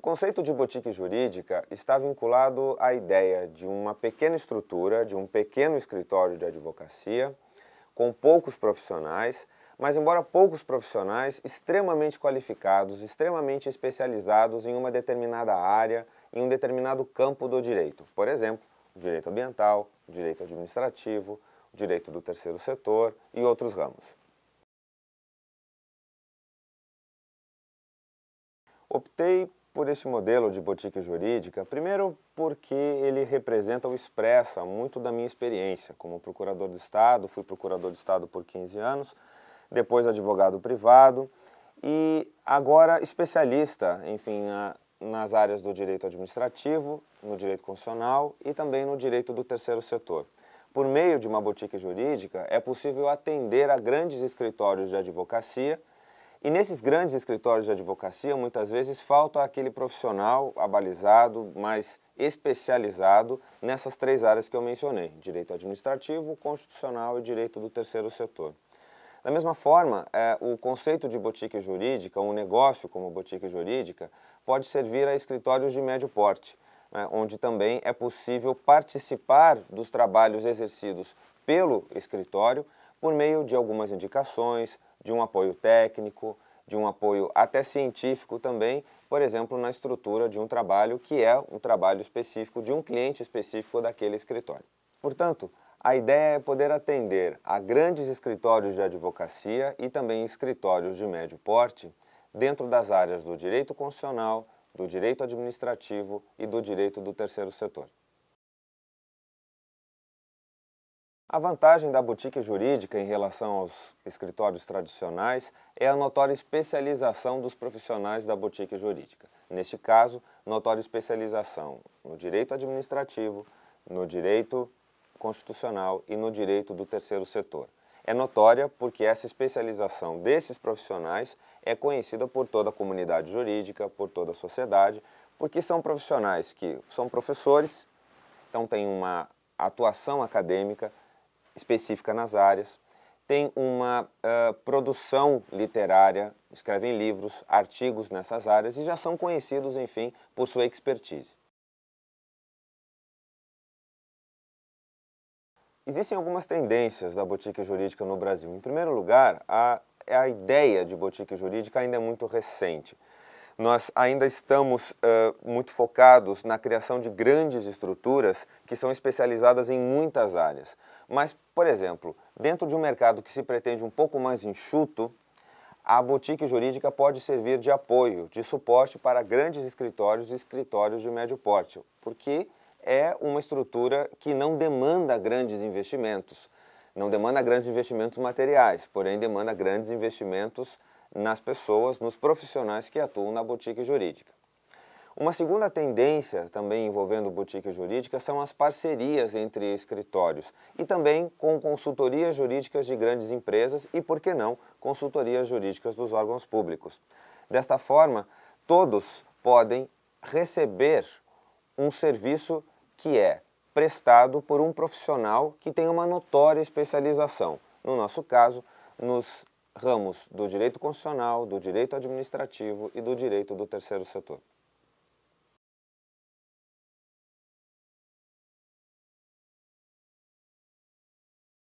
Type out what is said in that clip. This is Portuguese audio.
O conceito de boutique jurídica está vinculado à ideia de uma pequena estrutura, de um pequeno escritório de advocacia, com poucos profissionais, mas embora poucos profissionais extremamente qualificados, extremamente especializados em uma determinada área, em um determinado campo do direito. Por exemplo, direito ambiental, direito administrativo, direito do terceiro setor e outros ramos. Optei por esse modelo de boutique jurídica? Primeiro, porque ele representa ou expressa muito da minha experiência como procurador de Estado, fui procurador de Estado por 15 anos, depois advogado privado e agora especialista, enfim, na, nas áreas do direito administrativo, no direito constitucional e também no direito do terceiro setor. Por meio de uma boutique jurídica, é possível atender a grandes escritórios de advocacia e nesses grandes escritórios de advocacia, muitas vezes falta aquele profissional abalizado, mais especializado nessas três áreas que eu mencionei: direito administrativo, constitucional e direito do terceiro setor. Da mesma forma, é, o conceito de boutique jurídica, um negócio como boutique jurídica, pode servir a escritórios de médio porte, né, onde também é possível participar dos trabalhos exercidos pelo escritório por meio de algumas indicações, de um apoio técnico, de um apoio até científico também, por exemplo, na estrutura de um trabalho que é um trabalho específico de um cliente específico daquele escritório. Portanto, a ideia é poder atender a grandes escritórios de advocacia e também escritórios de médio porte dentro das áreas do direito constitucional, do direito administrativo e do direito do terceiro setor. A vantagem da boutique jurídica em relação aos escritórios tradicionais é a notória especialização dos profissionais da boutique jurídica. Neste caso, notória especialização no direito administrativo, no direito constitucional e no direito do terceiro setor. É notória porque essa especialização desses profissionais é conhecida por toda a comunidade jurídica, por toda a sociedade, porque são profissionais que são professores, então têm uma atuação acadêmica, específica nas áreas, tem uma uh, produção literária, escrevem livros, artigos nessas áreas e já são conhecidos, enfim, por sua expertise. Existem algumas tendências da boutique jurídica no Brasil. Em primeiro lugar, a, é a ideia de boutique jurídica ainda é muito recente nós ainda estamos uh, muito focados na criação de grandes estruturas que são especializadas em muitas áreas. Mas, por exemplo, dentro de um mercado que se pretende um pouco mais enxuto, a boutique jurídica pode servir de apoio, de suporte para grandes escritórios e escritórios de médio porte, porque é uma estrutura que não demanda grandes investimentos, não demanda grandes investimentos materiais, porém demanda grandes investimentos nas pessoas, nos profissionais que atuam na boutique jurídica. Uma segunda tendência, também envolvendo boutique jurídica, são as parcerias entre escritórios e também com consultorias jurídicas de grandes empresas e, por que não, consultorias jurídicas dos órgãos públicos. Desta forma, todos podem receber um serviço que é prestado por um profissional que tem uma notória especialização. No nosso caso, nos ramos do direito constitucional, do direito administrativo e do direito do terceiro setor.